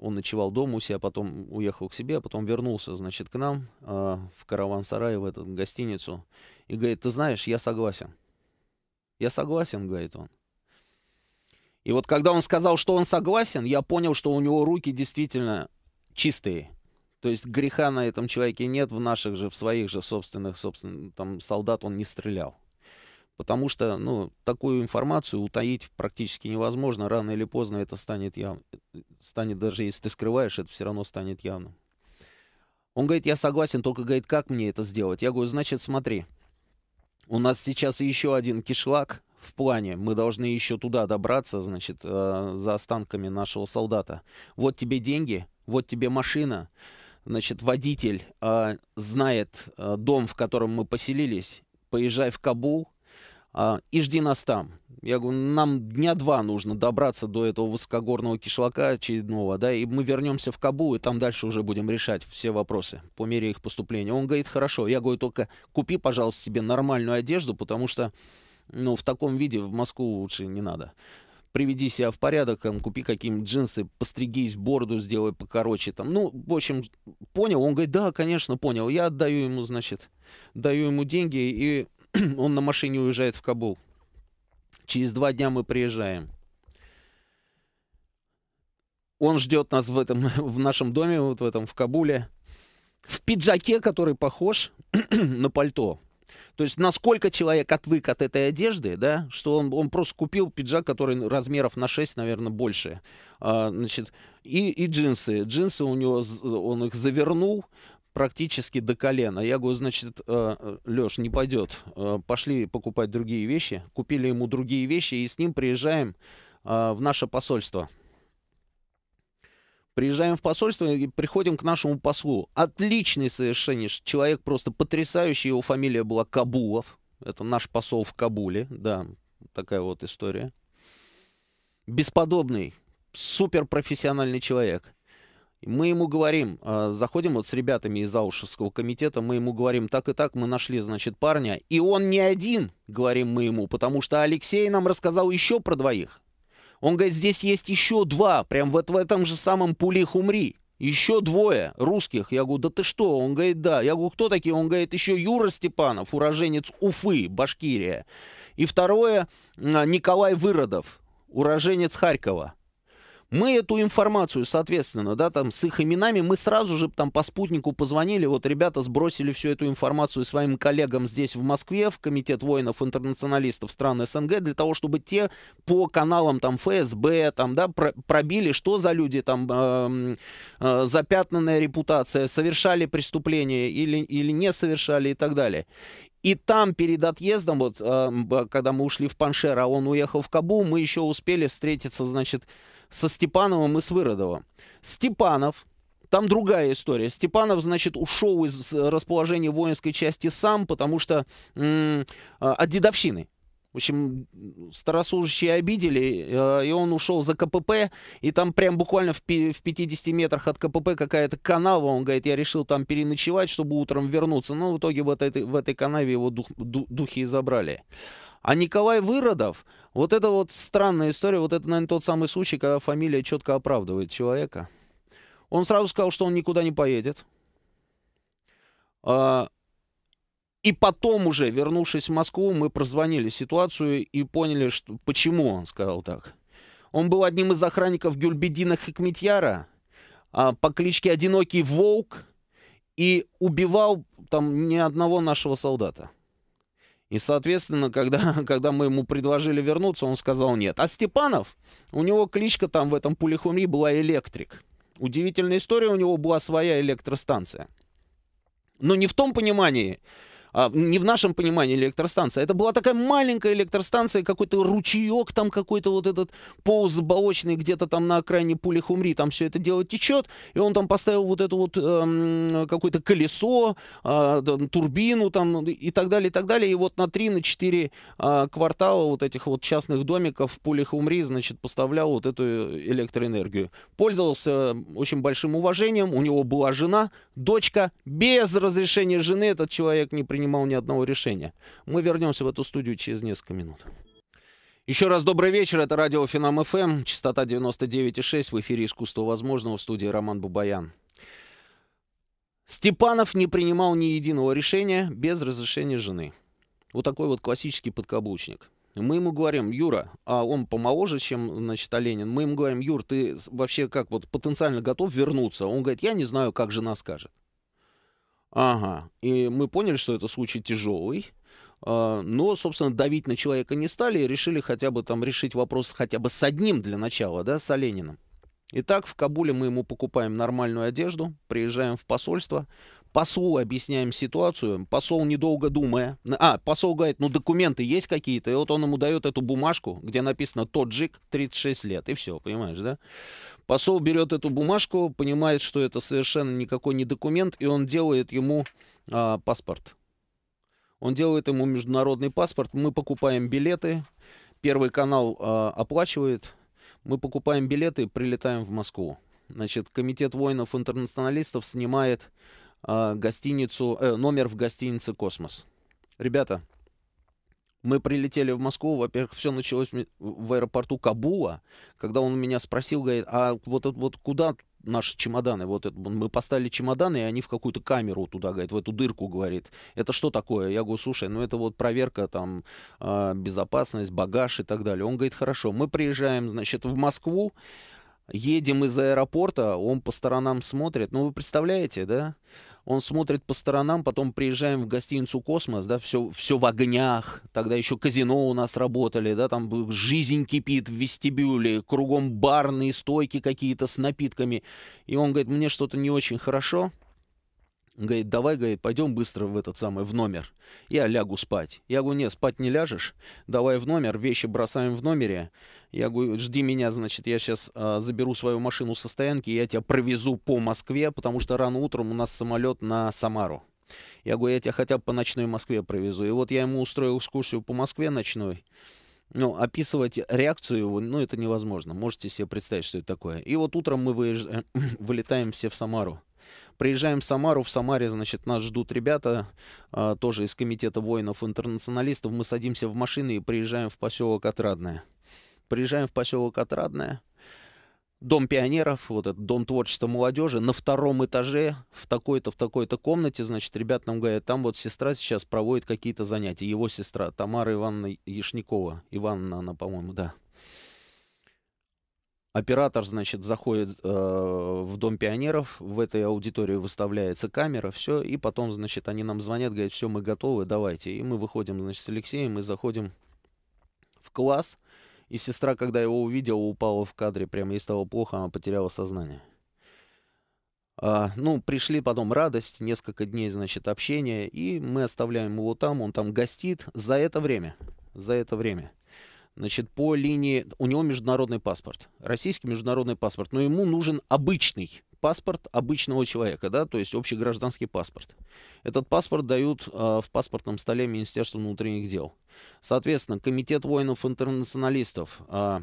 он ночевал дома у себя, потом уехал к себе, а потом вернулся, значит, к нам э, в караван-сарай, в эту гостиницу. И говорит, ты знаешь, я согласен. Я согласен, говорит он. И вот когда он сказал, что он согласен, я понял, что у него руки действительно чистые. То есть греха на этом человеке нет, в наших же, в своих же собственных, собственно, там солдат он не стрелял потому что ну, такую информацию утаить практически невозможно. Рано или поздно это станет явно. Станет, даже если ты скрываешь, это все равно станет явным. Он говорит, я согласен, только говорит, как мне это сделать? Я говорю, значит, смотри, у нас сейчас еще один кишлак в плане, мы должны еще туда добраться, значит, э, за останками нашего солдата. Вот тебе деньги, вот тебе машина, значит, водитель э, знает э, дом, в котором мы поселились, поезжай в Кабул, а, и жди нас там. Я говорю, нам дня два нужно добраться до этого высокогорного кишлака очередного, да, и мы вернемся в Кабу, и там дальше уже будем решать все вопросы по мере их поступления. Он говорит, хорошо. Я говорю, только купи, пожалуйста, себе нормальную одежду, потому что, ну, в таком виде в Москву лучше не надо. Приведи себя в порядок, там, купи какие-нибудь джинсы, постригись, бороду сделай покороче, там. Ну, в общем, понял. Он говорит, да, конечно, понял. Я отдаю ему, значит, даю ему деньги и (clears throat) он на машине уезжает в Кабул. Через два дня мы приезжаем. Он ждет нас в, этом, (laughs) в нашем доме, вот в этом, в Кабуле. В пиджаке, который похож (clears throat) на пальто. То есть насколько человек отвык от этой одежды, да, что он, он просто купил пиджак, который размеров на 6, наверное, больше. А, значит, и, и джинсы. Джинсы у него, он их завернул, практически до колена. Я говорю, значит, э, э, Леш, не пойдет. Э, пошли покупать другие вещи. Купили ему другие вещи и с ним приезжаем в наше посольство. Приезжаем в посольство и приходим к нашему послу. Отличный совершенно человек, просто потрясающий. Его фамилия была Кабулов. Это наш посол в Кабуле, да, такая вот история. Бесподобный, суперпрофессиональный человек. Мы ему говорим, э, заходим вот с ребятами из Аушевского комитета, мы ему говорим, так и так, мы нашли, значит, парня, и он не один, говорим мы ему, потому что Алексей нам рассказал еще про двоих. Он говорит, здесь есть еще два, прям вот в этом же самом пуле хумри. Еще двое русских. Я говорю, да ты что? Он говорит, да. Я говорю, кто такие? Он говорит, еще Юра Степанов, уроженец Уфы, Башкирия. И второе, э, Николай Выродов, уроженец Харькова мы эту информацию, соответственно, да, там с их именами, мы сразу же там по спутнику позвонили, вот ребята сбросили всю эту информацию своим коллегам здесь в Москве, в Комитет воинов-интернационалистов стран СНГ, для того, чтобы те по каналам там ФСБ, там, да, про пробили, что за люди там, э, э, запятнанная репутация, совершали преступления или, или не совершали и так далее. И там перед отъездом, вот, э, когда мы ушли в Паншер, а он уехал в Кабу, мы еще успели встретиться, значит, со Степановым и с Выродовым. Степанов, там другая история. Степанов, значит, ушел из э, расположения воинской части сам, потому что э, от дедовщины. В общем, старослужащие обидели, э, и он ушел за КПП, и там прям буквально в 50 метрах от КПП какая-то канава, он говорит, я решил там переночевать, чтобы утром вернуться. Но ну, в итоге вот этой, в этой канаве его дух, духи и забрали. А Николай Выродов, вот это вот странная история, вот это, наверное, тот самый случай, когда фамилия четко оправдывает человека. Он сразу сказал, что он никуда не поедет. А, и потом уже, вернувшись в Москву, мы прозвонили ситуацию и поняли, что, почему он сказал так. Он был одним из охранников Гюльбедина Хикметьяра а, по кличке Одинокий Волк и убивал там ни одного нашего солдата. И, соответственно, когда, (laughs) когда мы ему предложили вернуться, он сказал нет. А Степанов, у него кличка там в этом Пулихумри была «Электрик». Удивительная история, у него была своя электростанция. Но не в том понимании, а, не в нашем понимании электростанция, это была такая маленькая электростанция, какой-то ручеек там какой-то вот этот полузаболочный где-то там на окраине Пулихумри там все это дело течет, и он там поставил вот это вот эм, какое-то колесо, э, турбину там ну, и так далее, и так далее, и вот на 3-4 на э, квартала вот этих вот частных домиков в Пулихумри значит, поставлял вот эту э, электроэнергию. Пользовался очень большим уважением, у него была жена, дочка, без разрешения жены этот человек не принимал принимал ни одного решения. Мы вернемся в эту студию через несколько минут. Еще раз добрый вечер. Это радио Финам ФМ. Эм. Частота 99,6. В эфире «Искусство возможного» в студии Роман Бубаян. Степанов не принимал ни единого решения без разрешения жены. Вот такой вот классический подкаблучник. Мы ему говорим, Юра, а он помоложе, чем, значит, Оленин. А Мы ему говорим, Юр, ты вообще как вот потенциально готов вернуться? Он говорит, я не знаю, как жена скажет. Ага. И мы поняли, что это случай тяжелый. А, но, собственно, давить на человека не стали и решили хотя бы там решить вопрос хотя бы с одним для начала, да, с Олениным. Итак, в Кабуле мы ему покупаем нормальную одежду, приезжаем в посольство, Послу объясняем ситуацию. Посол, недолго думая... А, посол говорит, ну документы есть какие-то. И вот он ему дает эту бумажку, где написано «Тоджик, 36 лет». И все, понимаешь, да? Посол берет эту бумажку, понимает, что это совершенно никакой не документ, и он делает ему а, паспорт. Он делает ему международный паспорт. Мы покупаем билеты. Первый канал а, оплачивает. Мы покупаем билеты, прилетаем в Москву. Значит, комитет воинов-интернационалистов снимает а, гостиницу, э, номер в гостинице «Космос». Ребята, мы прилетели в Москву, во-первых, все началось в аэропорту Кабула, когда он меня спросил, говорит, а вот, вот куда наши чемоданы? Вот это, мы поставили чемоданы, и они в какую-то камеру туда, говорит, в эту дырку, говорит. Это что такое? Я говорю, слушай, ну это вот проверка там а, безопасность, багаж и так далее. Он говорит, хорошо, мы приезжаем, значит, в Москву, едем из аэропорта, он по сторонам смотрит. Ну вы представляете, да? он смотрит по сторонам, потом приезжаем в гостиницу «Космос», да, все, все в огнях, тогда еще казино у нас работали, да, там жизнь кипит в вестибюле, кругом барные стойки какие-то с напитками. И он говорит, мне что-то не очень хорошо, Говорит, давай, говорит, пойдем быстро в этот самый, в номер. Я лягу спать. Я говорю, нет, спать не ляжешь. Давай в номер, вещи бросаем в номере. Я говорю, жди меня, значит, я сейчас э, а, заберу свою машину со стоянки, я тебя провезу по Москве, потому что рано утром у нас самолет на Самару. Я говорю, я тебя хотя бы по ночной Москве провезу. И вот я ему устроил экскурсию по Москве ночной. Ну, описывать реакцию его, ну, это невозможно. Можете себе представить, что это такое. И вот утром мы выезж... (clears throat) вылетаем все в Самару. Приезжаем в Самару. В Самаре, значит, нас ждут ребята, э, тоже из комитета воинов-интернационалистов. Мы садимся в машины и приезжаем в поселок Отрадное. Приезжаем в поселок Отрадное. Дом пионеров, вот этот дом творчества молодежи, на втором этаже, в такой-то, в такой-то комнате, значит, ребят нам говорят, там вот сестра сейчас проводит какие-то занятия, его сестра Тамара Ивановна Яшникова, Ивановна она, по-моему, да. Оператор, значит, заходит э, в Дом пионеров, в этой аудитории выставляется камера, все, и потом, значит, они нам звонят, говорят, все, мы готовы, давайте. И мы выходим, значит, с Алексеем мы заходим в класс, и сестра, когда его увидела, упала в кадре, прямо ей стало плохо, она потеряла сознание. А, ну, пришли потом радость, несколько дней, значит, общения, и мы оставляем его там, он там гостит за это время, за это время значит, по линии... У него международный паспорт, российский международный паспорт, но ему нужен обычный паспорт обычного человека, да, то есть общегражданский паспорт. Этот паспорт дают э, в паспортном столе Министерства внутренних дел. Соответственно, Комитет воинов-интернационалистов, а,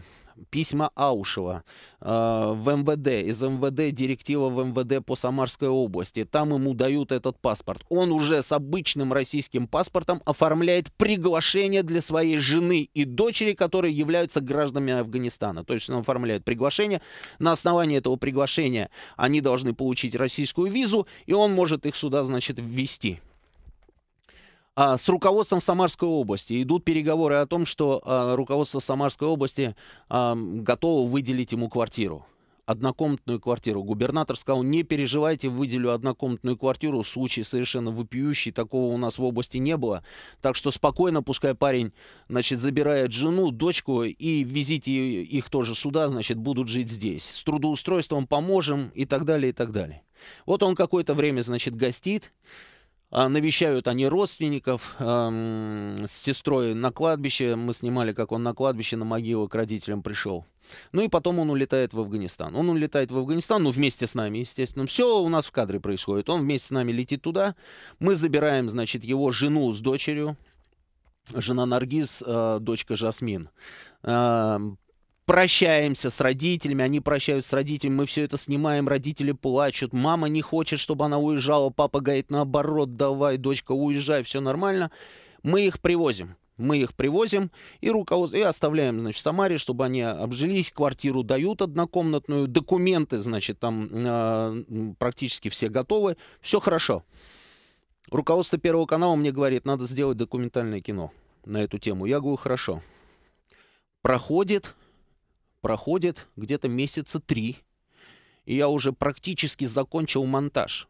письма Аушева э, в МВД, из МВД директива в МВД по Самарской области. Там ему дают этот паспорт. Он уже с обычным российским паспортом оформляет приглашение для своей жены и дочери, которые являются гражданами Афганистана. То есть он оформляет приглашение. На основании этого приглашения они должны получить российскую визу, и он может их сюда, значит, ввести. А с руководством Самарской области идут переговоры о том, что а, руководство Самарской области а, готово выделить ему квартиру однокомнатную квартиру. Губернатор сказал, не переживайте, выделю однокомнатную квартиру. Случай совершенно вопиющий, такого у нас в области не было. Так что спокойно, пускай парень, значит, забирает жену, дочку и везите их тоже сюда, значит, будут жить здесь. С трудоустройством поможем и так далее, и так далее. Вот он какое-то время, значит, гостит. А, навещают они родственников с сестрой на кладбище. Мы снимали, как он на кладбище на могилу к родителям пришел. Ну и потом он улетает в Афганистан. Он улетает в Афганистан, ну вместе с нами, естественно. Все у нас в кадре происходит. Он вместе с нами летит туда. Мы забираем, значит, его жену с дочерью. Жена Наргиз, а, дочка Жасмин прощаемся с родителями, они прощаются с родителями, мы все это снимаем, родители плачут, мама не хочет, чтобы она уезжала, папа говорит наоборот, давай, дочка, уезжай, все нормально. Мы их привозим. Мы их привозим и, руководство и оставляем, значит, в Самаре, чтобы они обжились, квартиру дают однокомнатную, документы, значит, там э, практически все готовы, все хорошо. Руководство Первого канала мне говорит, надо сделать документальное кино на эту тему. Я говорю, хорошо. Проходит проходит где-то месяца три, и я уже практически закончил монтаж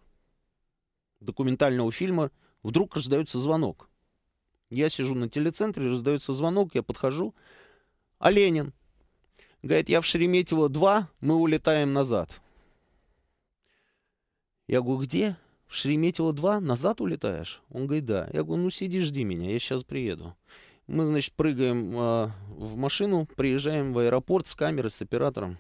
документального фильма, вдруг раздается звонок. Я сижу на телецентре, раздается звонок, я подхожу. А Ленин. Говорит, я в Шереметьево 2, мы улетаем назад. Я говорю, где? В Шереметьево 2 назад улетаешь? Он говорит, да. Я говорю, ну сиди, жди меня, я сейчас приеду. Мы, значит, прыгаем э, в машину, приезжаем в аэропорт с камерой, с оператором.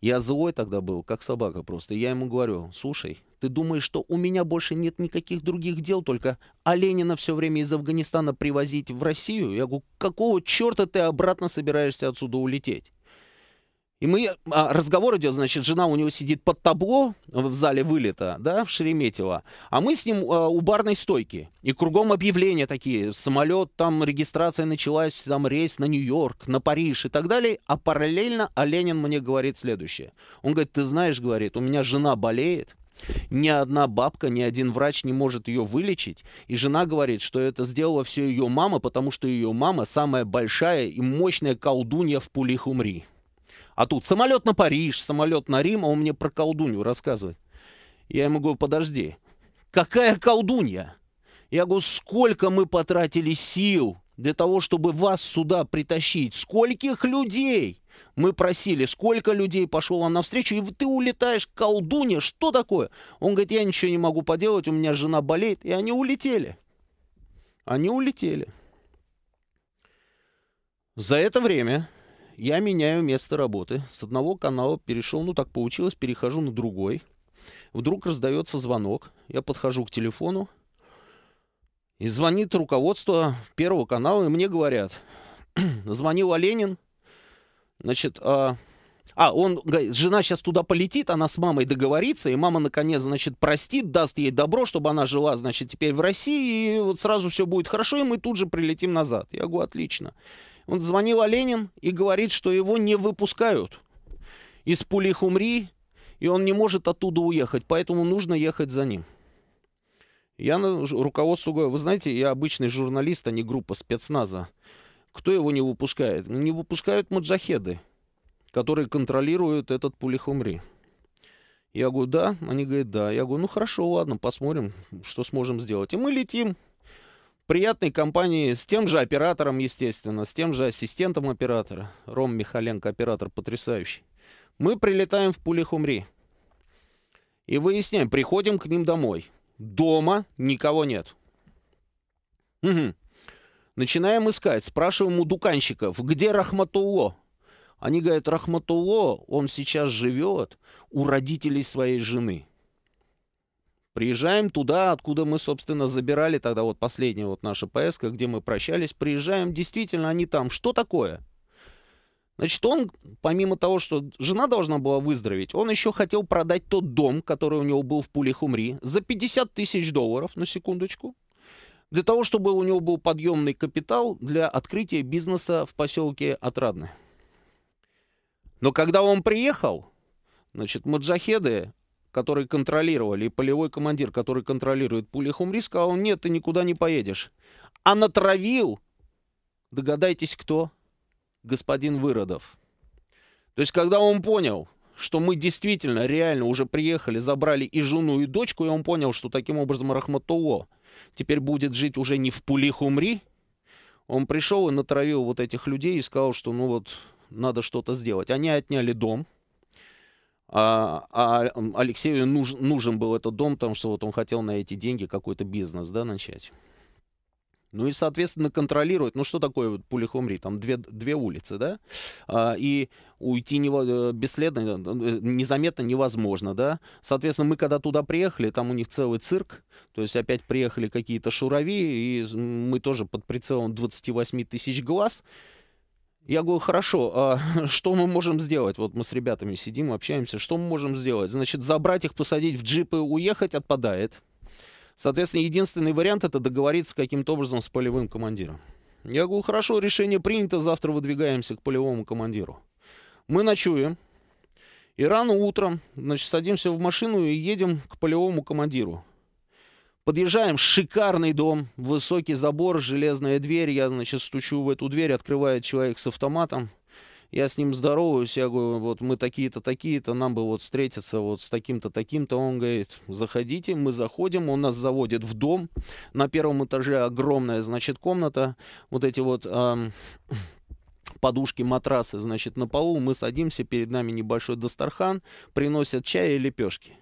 Я злой тогда был, как собака просто. Я ему говорю, слушай, ты думаешь, что у меня больше нет никаких других дел, только Оленина все время из Афганистана привозить в Россию? Я говорю, какого черта ты обратно собираешься отсюда улететь? И мы, а, разговор идет, значит, жена у него сидит под табло в зале вылета, да, в Шереметьево, а мы с ним а, у барной стойки. И кругом объявления такие, самолет, там регистрация началась, там рейс на Нью-Йорк, на Париж и так далее. А параллельно Оленин а мне говорит следующее. Он говорит, ты знаешь, говорит, у меня жена болеет, ни одна бабка, ни один врач не может ее вылечить. И жена говорит, что это сделала все ее мама, потому что ее мама самая большая и мощная колдунья в пулих умри. А тут самолет на Париж, самолет на Рим, а он мне про колдунью рассказывает. Я ему говорю, подожди, какая колдунья? Я говорю, сколько мы потратили сил для того, чтобы вас сюда притащить? Скольких людей? Мы просили, сколько людей пошло вам навстречу, и ты улетаешь, колдунья, что такое? Он говорит, я ничего не могу поделать, у меня жена болеет, и они улетели. Они улетели. За это время я меняю место работы. С одного канала перешел, ну так получилось, перехожу на другой. Вдруг раздается звонок. Я подхожу к телефону. И звонит руководство Первого канала, и мне говорят, (clears throat) звонил Оленин, значит, а, а, он, жена сейчас туда полетит, она с мамой договорится, и мама, наконец, значит, простит, даст ей добро, чтобы она жила, значит, теперь в России, и вот сразу все будет хорошо, и мы тут же прилетим назад. Я говорю, отлично. Отлично. Он звонил Оленин и говорит, что его не выпускают из Пулихумри, и он не может оттуда уехать, поэтому нужно ехать за ним. Я на руководству говорю, вы знаете, я обычный журналист, а не группа спецназа. Кто его не выпускает? Не выпускают маджахеды, которые контролируют этот Пулихумри. Я говорю, да. Они говорят, да. Я говорю, ну хорошо, ладно, посмотрим, что сможем сделать. И мы летим приятной компании с тем же оператором, естественно, с тем же ассистентом оператора. Ром Михаленко, оператор потрясающий. Мы прилетаем в Пулихумри и выясняем, приходим к ним домой. Дома никого нет. Угу. Начинаем искать, спрашиваем у дуканщиков, где Рахматулло? Они говорят, Рахматулло, он сейчас живет у родителей своей жены. Приезжаем туда, откуда мы, собственно, забирали тогда вот последняя вот наша поездка, где мы прощались. Приезжаем, действительно, они там. Что такое? Значит, он, помимо того, что жена должна была выздороветь, он еще хотел продать тот дом, который у него был в Пуле-Хумри, за 50 тысяч долларов, на секундочку, для того, чтобы у него был подъемный капитал для открытия бизнеса в поселке Отрадное. Но когда он приехал, значит, маджахеды которые контролировали, и полевой командир, который контролирует пули Хумри, сказал, нет, ты никуда не поедешь. А натравил, догадайтесь кто, господин Выродов. То есть, когда он понял, что мы действительно реально уже приехали, забрали и жену, и дочку, и он понял, что таким образом Рахматулло теперь будет жить уже не в Пулихумри, он пришел и натравил вот этих людей и сказал, что ну вот надо что-то сделать. Они отняли дом, а, а Алексею нуж, нужен был этот дом, потому что вот он хотел на эти деньги какой-то бизнес, да, начать. Ну и, соответственно, контролировать. Ну что такое вот Пулихомри? Там две, две улицы, да? А, и уйти не, э, бесследно, э, э, незаметно невозможно, да? Соответственно, мы когда туда приехали, там у них целый цирк. То есть опять приехали какие-то шурави, и мы тоже под прицелом 28 тысяч глаз. Я говорю, хорошо, а (laughs) что мы можем сделать? Вот мы с ребятами сидим, общаемся, что мы можем сделать? Значит, забрать их, посадить в джипы, уехать отпадает. Соответственно, единственный вариант это договориться каким-то образом с полевым командиром. Я говорю, хорошо, решение принято, завтра выдвигаемся к полевому командиру. Мы ночуем, и рано утром, значит, садимся в машину и едем к полевому командиру. Подъезжаем, шикарный дом, высокий забор, железная дверь. Я, значит, стучу в эту дверь, открывает человек с автоматом. Я с ним здороваюсь, я говорю, вот мы такие-то, такие-то, нам бы вот встретиться вот с таким-то, таким-то. Он говорит, заходите, мы заходим, он нас заводит в дом. На первом этаже огромная, значит, комната. Вот эти вот... Эм, (coughs) подушки, матрасы, значит, на полу, мы садимся, перед нами небольшой дастархан, приносят чай и лепешки.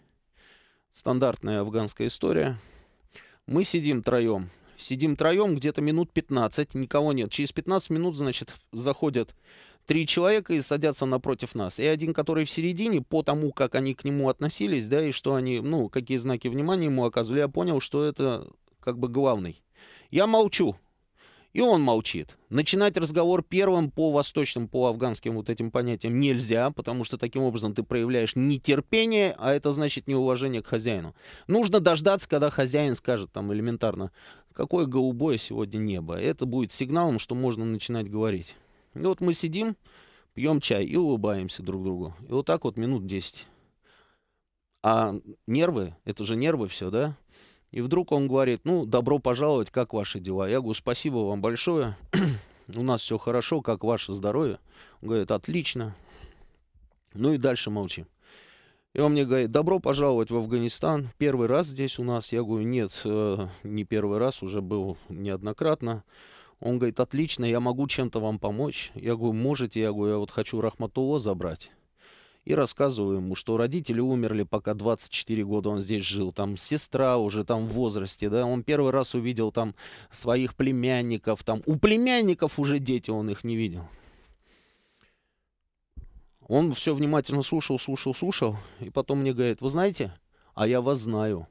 Стандартная афганская история. Мы сидим троем. Сидим троем где-то минут 15, никого нет. Через 15 минут, значит, заходят три человека и садятся напротив нас. И один, который в середине, по тому, как они к нему относились, да, и что они, ну, какие знаки внимания ему оказывали, я понял, что это как бы главный. Я молчу, и он молчит. Начинать разговор первым по восточным, по афганским вот этим понятиям нельзя, потому что таким образом ты проявляешь нетерпение, а это значит неуважение к хозяину. Нужно дождаться, когда хозяин скажет там элементарно, какое голубое сегодня небо. Это будет сигналом, что можно начинать говорить. И вот мы сидим, пьем чай и улыбаемся друг другу. И вот так вот минут 10. А нервы, это же нервы все, да? И вдруг он говорит, ну, добро пожаловать, как ваши дела? Я говорю, спасибо вам большое, (clears throat) у нас все хорошо, как ваше здоровье? Он говорит, отлично. Ну и дальше молчим. И он мне говорит, добро пожаловать в Афганистан, первый раз здесь у нас. Я говорю, нет, э, не первый раз, уже был неоднократно. Он говорит, отлично, я могу чем-то вам помочь. Я говорю, можете, я говорю, я вот хочу Рахматулло забрать и рассказываю ему, что родители умерли, пока 24 года он здесь жил, там сестра уже там в возрасте, да, он первый раз увидел там своих племянников, там у племянников уже дети, он их не видел. Он все внимательно слушал, слушал, слушал, и потом мне говорит, вы знаете, а я вас знаю.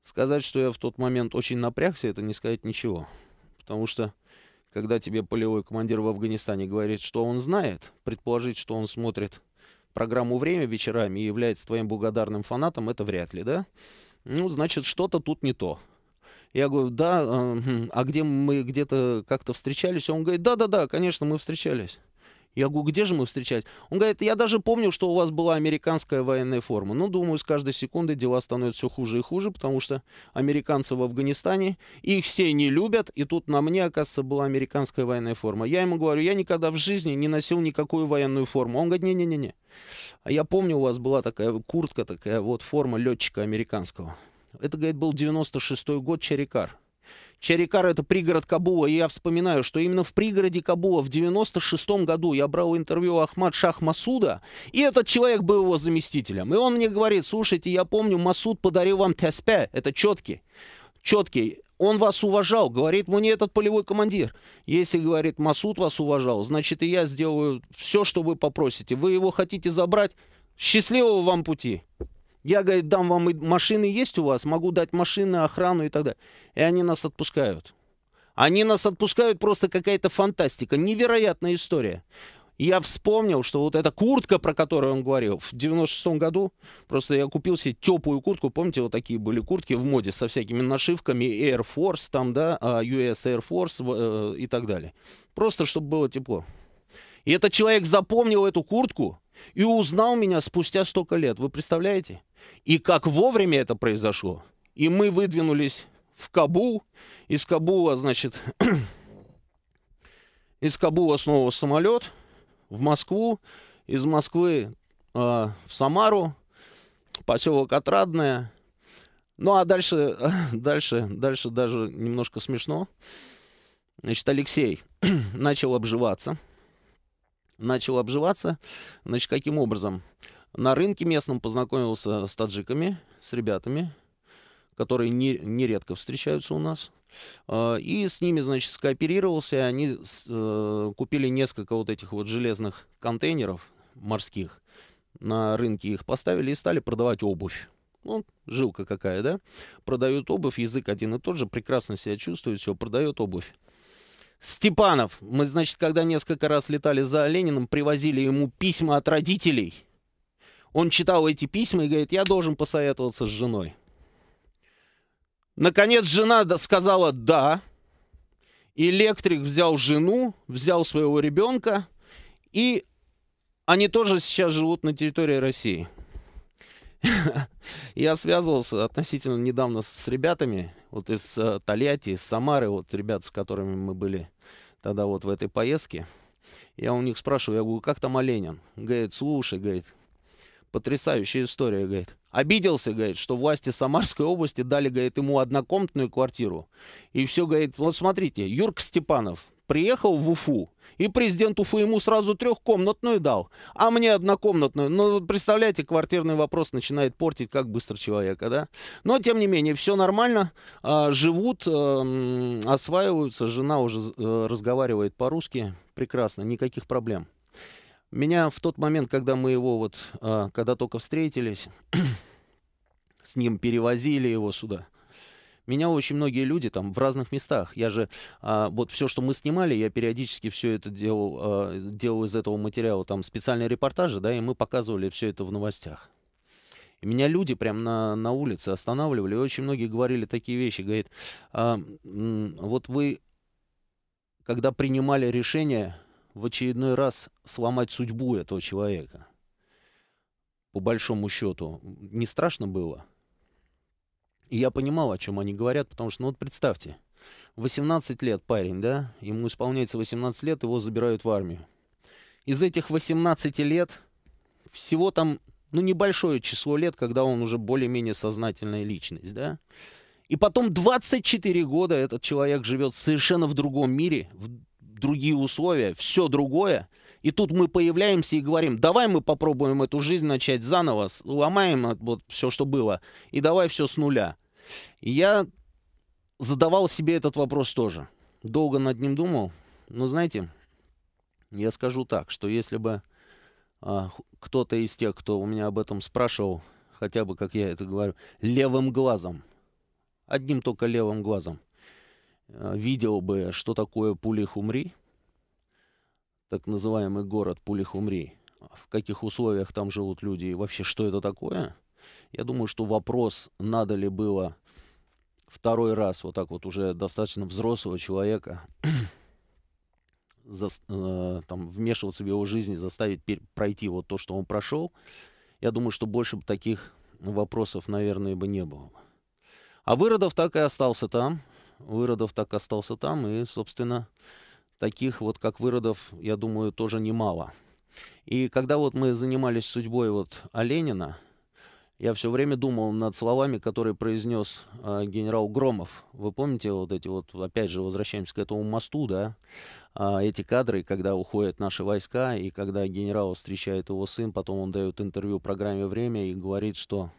Сказать, что я в тот момент очень напрягся, это не сказать ничего. Потому что когда тебе полевой командир в Афганистане говорит, что он знает, предположить, что он смотрит программу «Время» вечерами и является твоим благодарным фанатом, это вряд ли, да? Ну, значит, что-то тут не то. Я говорю, да, а, хм, а где мы где-то как-то встречались? Он говорит, да-да-да, конечно, мы встречались. Я говорю, где же мы встречались? Он говорит, я даже помню, что у вас была американская военная форма. Ну, думаю, с каждой секундой дела становятся все хуже и хуже, потому что американцы в Афганистане, их все не любят, и тут на мне, оказывается, была американская военная форма. Я ему говорю, я никогда в жизни не носил никакую военную форму. Он говорит, не-не-не-не. А я помню, у вас была такая куртка, такая вот форма летчика американского. Это, говорит, был 96-й год, Черикар. Чарикар — это пригород Кабула, и я вспоминаю, что именно в пригороде Кабула в 96 году я брал интервью Ахмад Шах Масуда, и этот человек был его заместителем. И он мне говорит, слушайте, я помню, Масуд подарил вам Теспе, это четкий, четкий, он вас уважал, говорит мне этот полевой командир. Если, говорит, Масуд вас уважал, значит, и я сделаю все, что вы попросите. Вы его хотите забрать? Счастливого вам пути! Я, говорит, дам вам машины есть у вас, могу дать машины, охрану и так далее. И они нас отпускают. Они нас отпускают, просто какая-то фантастика. Невероятная история. Я вспомнил, что вот эта куртка, про которую он говорил, в 96-м году, просто я купил себе теплую куртку, помните, вот такие были куртки в моде со всякими нашивками, Air Force там, да, а, US Air Force э, и так далее. Просто, чтобы было тепло. И этот человек запомнил эту куртку, и узнал меня спустя столько лет. Вы представляете? И как вовремя это произошло. И мы выдвинулись в Кабул. Из Кабула, значит, (clears throat) из Кабула снова самолет в Москву. Из Москвы э, в Самару, поселок Отрадное. Ну а дальше, (clears throat) дальше, дальше даже немножко смешно. Значит, Алексей (clears throat) начал обживаться – начал обживаться. Значит, каким образом? На рынке местном познакомился с таджиками, с ребятами, которые не, нередко встречаются у нас. А, и с ними, значит, скооперировался, и они э, купили несколько вот этих вот железных контейнеров морских. На рынке их поставили и стали продавать обувь. Ну, жилка какая, да? Продают обувь, язык один и тот же, прекрасно себя чувствует, все, продает обувь. Степанов. Мы, значит, когда несколько раз летали за Лениным, привозили ему письма от родителей. Он читал эти письма и говорит, я должен посоветоваться с женой. Наконец, жена сказала «да». Электрик взял жену, взял своего ребенка, и они тоже сейчас живут на территории России. Я связывался относительно недавно с ребятами, вот из э, Тольятти, из Самары, вот ребят, с которыми мы были тогда вот в этой поездке. Я у них спрашиваю, я говорю, как там Оленин? Говорит, слушай, говорит, потрясающая история, говорит. Обиделся, говорит, что власти Самарской области дали, говорит, ему однокомнатную квартиру. И все, говорит, вот смотрите, Юрка Степанов, приехал в Уфу, и президент Уфы ему сразу трехкомнатную дал, а мне однокомнатную. Ну, представляете, квартирный вопрос начинает портить как быстро человека, да? Но, тем не менее, все нормально, а, живут, эм, осваиваются, жена уже э, разговаривает по-русски, прекрасно, никаких проблем. Меня в тот момент, когда мы его вот, а, когда только встретились, (clears throat) с ним перевозили его сюда – меня очень многие люди там в разных местах. Я же а, вот все, что мы снимали, я периодически все это делал, а, делал из этого материала там специальные репортажи, да, и мы показывали все это в новостях. И меня люди прям на, на улице останавливали, и очень многие говорили такие вещи. Говорит, а, вот вы, когда принимали решение в очередной раз сломать судьбу этого человека, по большому счету, не страшно было? И я понимал, о чем они говорят, потому что, ну вот представьте, 18 лет парень, да, ему исполняется 18 лет, его забирают в армию. Из этих 18 лет всего там, ну, небольшое число лет, когда он уже более-менее сознательная личность, да. И потом 24 года этот человек живет совершенно в другом мире, в другие условия, все другое. И тут мы появляемся и говорим, давай мы попробуем эту жизнь начать заново, ломаем вот все, что было, и давай все с нуля. я задавал себе этот вопрос тоже. Долго над ним думал. Но знаете, я скажу так, что если бы а, кто-то из тех, кто у меня об этом спрашивал, хотя бы, как я это говорю, левым глазом, одним только левым глазом, а, видел бы, что такое пулих умри, так называемый город Пулихумри, в каких условиях там живут люди и вообще что это такое, я думаю, что вопрос, надо ли было второй раз вот так вот уже достаточно взрослого человека (clears throat) за, э, там, вмешиваться в его жизнь, и заставить пройти вот то, что он прошел, я думаю, что больше бы таких вопросов, наверное, бы не было. А Выродов так и остался там. Выродов так и остался там. И, собственно, таких вот, как выродов, я думаю, тоже немало. И когда вот мы занимались судьбой вот Оленина, я все время думал над словами, которые произнес э, а, генерал Громов. Вы помните вот эти вот, опять же, возвращаемся к этому мосту, да, э, эти кадры, когда уходят наши войска, и когда генерал встречает его сын, потом он дает интервью программе «Время» и говорит, что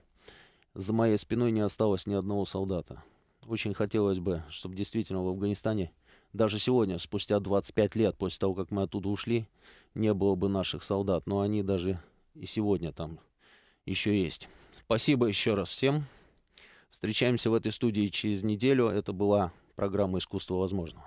за моей спиной не осталось ни одного солдата. Очень хотелось бы, чтобы действительно в Афганистане даже сегодня, спустя 25 лет после того, как мы оттуда ушли, не было бы наших солдат. Но они даже и сегодня там еще есть. Спасибо еще раз всем. Встречаемся в этой студии через неделю. Это была программа «Искусство возможного».